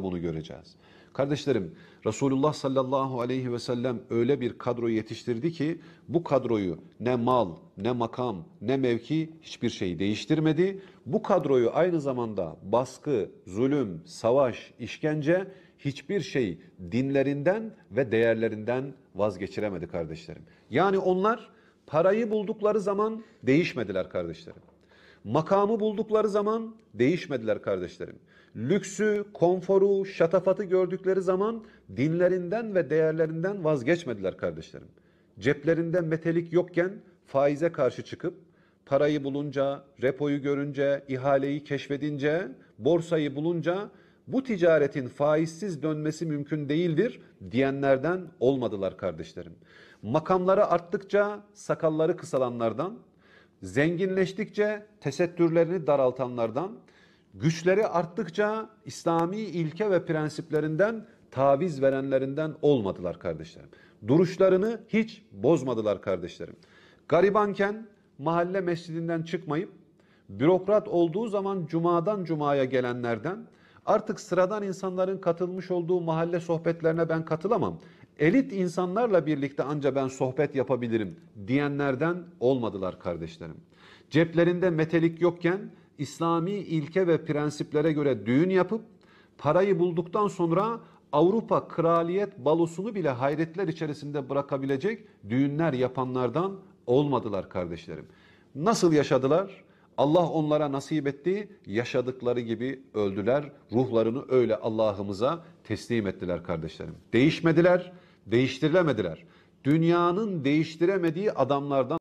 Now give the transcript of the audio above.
bunu göreceğiz. Kardeşlerim Resulullah sallallahu aleyhi ve sellem öyle bir kadro yetiştirdi ki bu kadroyu ne mal, ne makam, ne mevki hiçbir şeyi değiştirmedi. Bu kadroyu aynı zamanda baskı, zulüm, savaş, işkence hiçbir şey dinlerinden ve değerlerinden vazgeçiremedi kardeşlerim. Yani onlar parayı buldukları zaman değişmediler kardeşlerim. Makamı buldukları zaman değişmediler kardeşlerim. Lüksü, konforu, şatafatı gördükleri zaman dinlerinden ve değerlerinden vazgeçmediler kardeşlerim. Ceplerinde metelik yokken faize karşı çıkıp parayı bulunca, repoyu görünce, ihaleyi keşfedince, borsayı bulunca bu ticaretin faizsiz dönmesi mümkün değildir diyenlerden olmadılar kardeşlerim. Makamları arttıkça sakalları kısalanlardan, zenginleştikçe tesettürlerini daraltanlardan, güçleri arttıkça İslami ilke ve prensiplerinden taviz verenlerinden olmadılar kardeşlerim. Duruşlarını hiç bozmadılar kardeşlerim. Garibanken mahalle mescidinden çıkmayıp bürokrat olduğu zaman cumadan cumaya gelenlerden Artık sıradan insanların katılmış olduğu mahalle sohbetlerine ben katılamam. Elit insanlarla birlikte anca ben sohbet yapabilirim diyenlerden olmadılar kardeşlerim. Ceplerinde metelik yokken İslami ilke ve prensiplere göre düğün yapıp parayı bulduktan sonra Avrupa kraliyet balosunu bile hayretler içerisinde bırakabilecek düğünler yapanlardan olmadılar kardeşlerim. Nasıl yaşadılar? Allah onlara nasip etti, yaşadıkları gibi öldüler. Ruhlarını öyle Allah'ımıza teslim ettiler kardeşlerim. Değişmediler, değiştirilemediler. Dünyanın değiştiremediği adamlardan